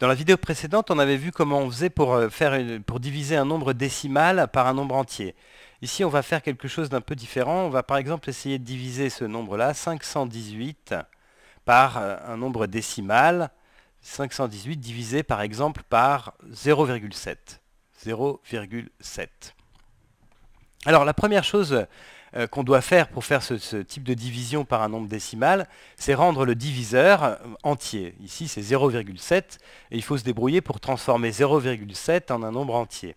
Dans la vidéo précédente, on avait vu comment on faisait euh, pour, diviser un nombre décimal par un nombre entier. Ici, on va faire quelque chose d'un peu différent. On va par exemple essayer de diviser ce nombre-là, 518, par euh, un nombre décimal. 518 divisé par exemple par 0,7. 0,7. Alors la première chose euh, qu'on doit faire pour faire ce, type de division par un nombre décimal, c'est rendre le diviseur euh, entier. Ici, c'est 0,7, et il faut se débrouiller pour transformer 0,7 en un nombre entier.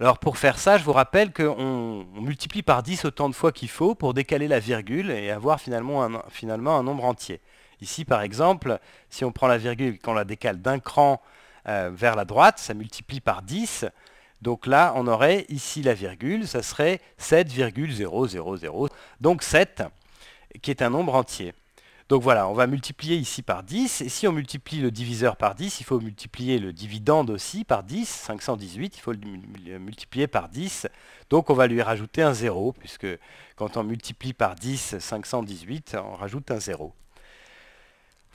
Alors pour faire ça, je vous rappelle qu'on multiplie par 10 autant de fois qu'il faut pour décaler la virgule et avoir finalement un, nombre entier. Ici, par exemple, si on prend la virgule et qu'on la décale d'un cran euh, vers la droite, ça multiplie par 10. Donc là, on aurait ici la virgule, ça serait 7,000. Donc 7, qui est un nombre entier. Donc voilà, on va multiplier ici par 10, et si on multiplie le diviseur par 10, il faut multiplier le dividende aussi par 10, 518, il faut le multiplier par 10, donc on va lui rajouter un 0, puisque quand on multiplie par 10, 518, on rajoute un 0.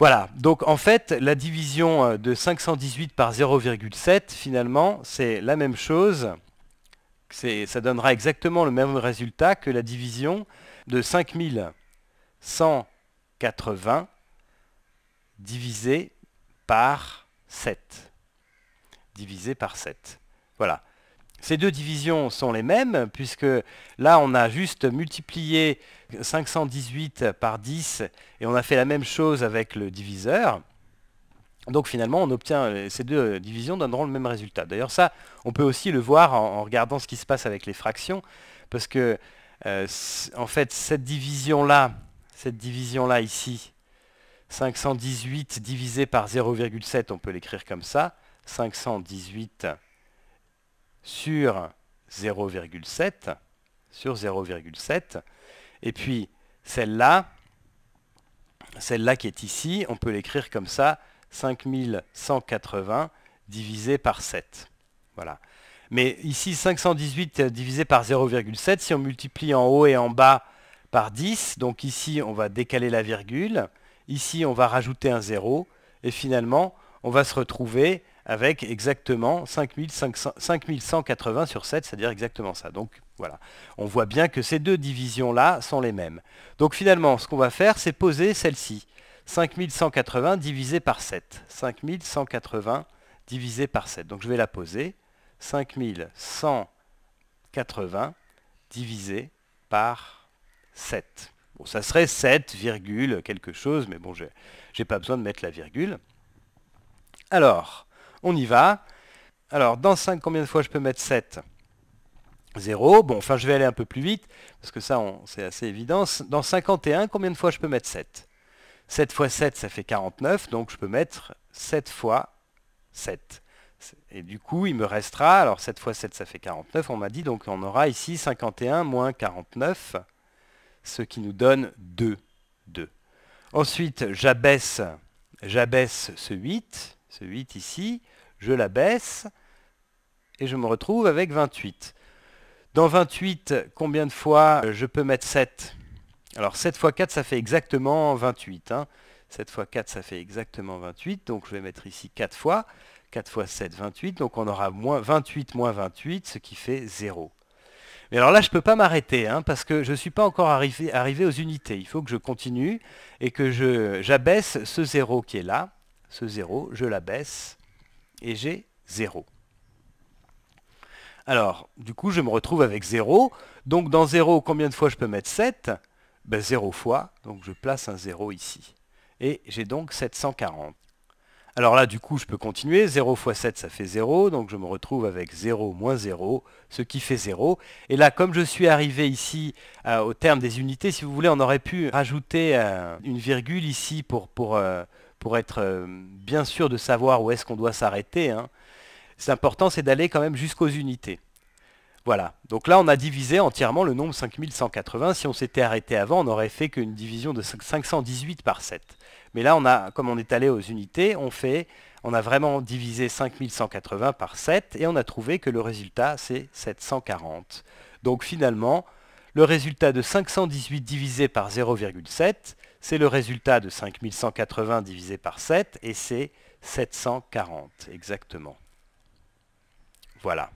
Voilà, donc en fait, la division euh, de 518 par 0,7, finalement, c'est la même chose. Ça donnera exactement le même résultat que la division de 5180 divisé par 7. Divisé par 7. Voilà. Ces deux divisions sont les mêmes, puisque là, on a juste multiplié 518 par 10, et on a fait la même chose avec le diviseur. Donc finalement, on obtient, euh, ces deux divisions donneront le même résultat. D'ailleurs, ça, on peut aussi le voir en, regardant ce qui se passe avec les fractions, parce que, euh, en fait, cette division-là, cette division-là ici, 518 divisé par 0,7, on peut l'écrire comme ça, 518 sur 0,7 sur 0,7 et puis celle-là celle-là qui est ici, on peut l'écrire comme ça 5180 divisé par 7. Voilà. Mais ici 518 euh, divisé par 0,7 si on multiplie en haut et en bas par 10, donc ici on va décaler la virgule, ici on va rajouter un 0 et finalement on va se retrouver avec exactement 5180 sur 7, c'est-à-dire exactement ça. Donc voilà, on voit bien que ces deux divisions-là sont les mêmes. Donc finalement, ce qu'on va faire, c'est poser celle-ci. 5180 divisé par 7. 5180 divisé par 7. Donc je vais la poser. 5180 divisé par 7. Bon, ça serait 7, quelque chose, mais bon, je n'ai pas besoin de mettre la virgule. Alors, on y va. Alors, dans 5, combien de fois je peux mettre 7 0. Bon, enfin, je vais aller un peu plus vite, parce que ça, c'est assez évident. Dans 51, combien de fois je peux mettre 7 7 fois 7, ça fait 49, donc je peux mettre 7 fois 7. Et du coup, il me restera, alors 7 fois 7, ça fait 49, on m'a dit, donc on aura ici 51 moins 49, ce qui nous donne 2. 2. Ensuite, j'abaisse, j'abaisse ce 8, ce 8 ici, je la baisse et je me retrouve avec 28. Dans 28, combien de fois je peux mettre 7 Alors 7 fois 4, ça fait exactement 28. 7 x 4, ça fait exactement 28. Donc je vais mettre ici 4 fois. 4 x 7, 28. Donc on aura 28 moins 28, ce qui fait 0. Mais alors là, je ne peux pas m'arrêter, hein, parce que je ne suis pas encore arrivé, arrivé, aux unités. Il faut que je continue et que j'abaisse ce 0 qui est là ce 0, je la baisse et j'ai 0. Alors, du coup, je me retrouve avec 0. Donc, dans 0, combien de fois je peux mettre 7 0 ben, fois, donc je place un 0 ici. Et j'ai donc 740. Alors là, du coup, je peux continuer. 0 fois 7, ça fait 0. Donc je me retrouve avec 0 moins 0, ce qui fait 0. Et là, comme je suis arrivé ici euh, au terme des unités, si vous voulez, on aurait pu rajouter euh, une virgule ici pour, pour euh, pour être euh, bien sûr de savoir où est-ce qu'on doit s'arrêter, hein, c'est important, c'est d'aller quand même jusqu'aux unités. Voilà, donc là on a divisé entièrement le nombre 5180. Si on s'était arrêté avant, on n'aurait fait qu'une division de 518 par 7. Mais là, on a, comme on est allé aux unités, on, fait, on a vraiment divisé 5180 par 7 et on a trouvé que le résultat c'est 740. Donc finalement, le résultat de 518 divisé par 0,7, c'est le résultat de 5180 divisé par 7 et c'est 740 exactement. Voilà.